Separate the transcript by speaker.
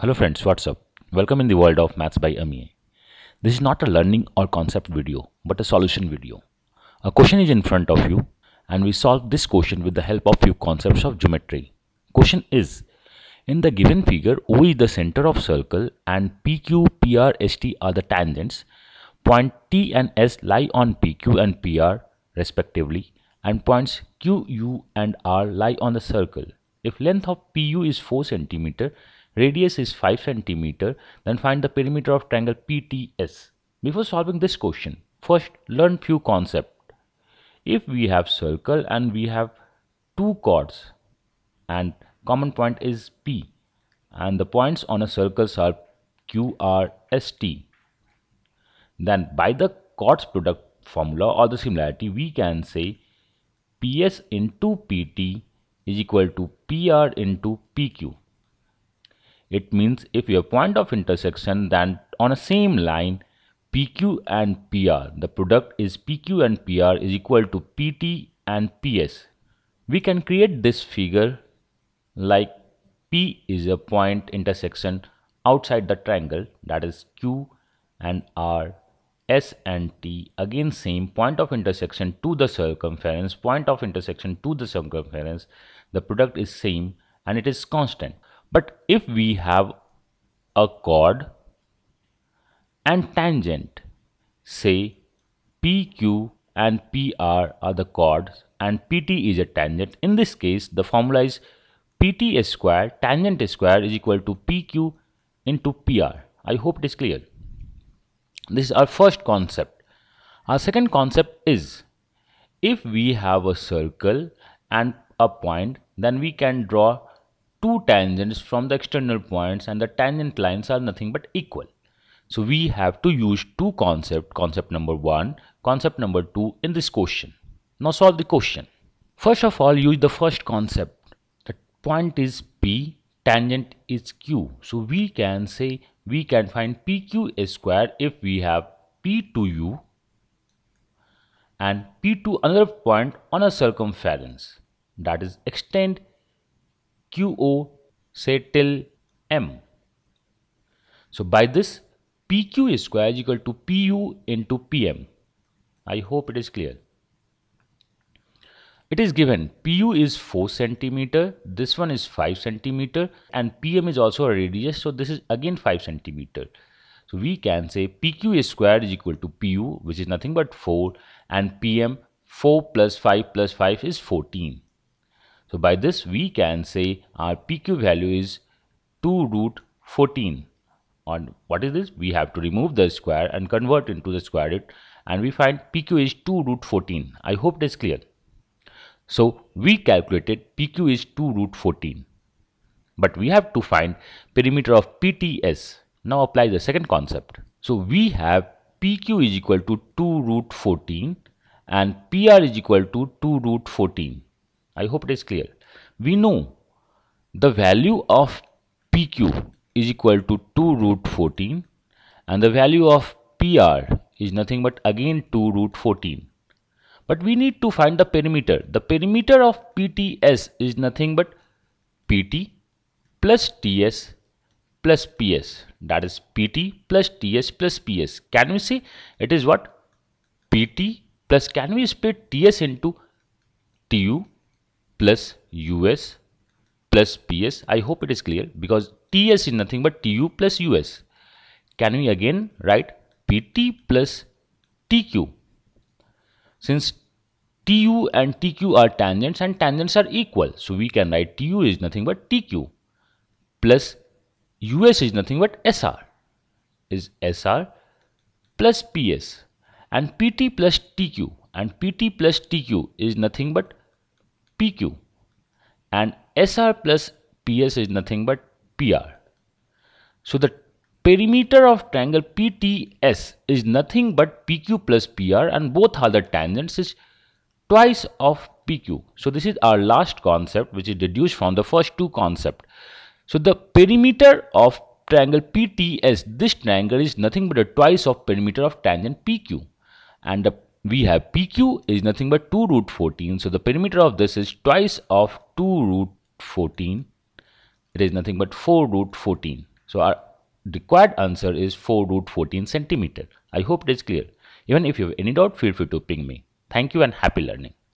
Speaker 1: Hello friends, what's up? Welcome in the world of Maths by MEA. This is not a learning or concept video, but a solution video. A question is in front of you and we solve this question with the help of few concepts of geometry. Question is, in the given figure, O is the center of circle and PQ, PR, ST are the tangents. Point T and S lie on PQ and PR respectively and points Q, U and R lie on the circle. If length of PU is 4 centimeter, radius is 5 cm. then find the perimeter of triangle PTS. Before solving this question, first learn few concepts. If we have circle and we have two chords and common point is P and the points on a circle are Q, R, S, T, then by the chords product formula or the similarity, we can say PS into PT is equal to PR into PQ. It means if your point of intersection then on a same line PQ and PR, the product is PQ and PR is equal to PT and PS. We can create this figure like P is a point intersection outside the triangle that is Q and R, S and T again same point of intersection to the circumference, point of intersection to the circumference, the product is same and it is constant. But if we have a chord and tangent, say PQ and PR are the chords and PT is a tangent. In this case, the formula is PT square tangent square is equal to PQ into PR. I hope it is clear. This is our first concept. Our second concept is if we have a circle and a point, then we can draw two tangents from the external points and the tangent lines are nothing but equal. So we have to use two concept, concept number one, concept number two in this question. Now solve the question. First of all, use the first concept. The point is P, tangent is Q. So we can say we can find PQ square if we have P to U and P to another point on a circumference that is extend QO say till M. So by this PQ square is equal to PU into PM. I hope it is clear. It is given PU is 4 centimeter, this one is 5 centimeter and PM is also a radius so this is again 5 centimeter. So we can say PQ square is equal to PU which is nothing but 4 and PM 4 plus 5 plus 5 is 14. So by this we can say our PQ value is 2 root 14. On what is this? We have to remove the square and convert into the square root and we find PQ is 2 root 14. I hope that's clear. So we calculated PQ is 2 root 14. But we have to find perimeter of PTS. Now apply the second concept. So we have PQ is equal to 2 root 14 and PR is equal to 2 root 14. I hope it is clear. We know the value of PQ is equal to 2 root 14 and the value of PR is nothing but again 2 root 14. But we need to find the perimeter. The perimeter of PTS is nothing but PT plus TS plus PS that is PT plus TS plus PS. Can we say it is what? PT plus can we split TS into TU plus us plus ps i hope it is clear because ts is nothing but tu plus us can we again write pt plus tq since tu and tq are tangents and tangents are equal so we can write tu is nothing but tq plus us is nothing but sr is sr plus ps and pt plus tq and pt plus tq is nothing but PQ and SR plus PS is nothing but PR. So the perimeter of triangle PTS is nothing but PQ plus PR and both are the tangents is twice of PQ. So this is our last concept which is deduced from the first two concept. So the perimeter of triangle PTS, this triangle is nothing but a twice of perimeter of tangent PQ and the we have PQ is nothing but 2 root 14. So the perimeter of this is twice of 2 root 14. It is nothing but 4 root 14. So our required answer is 4 root 14 centimeter. I hope it is clear. Even if you have any doubt, feel free to ping me. Thank you and happy learning.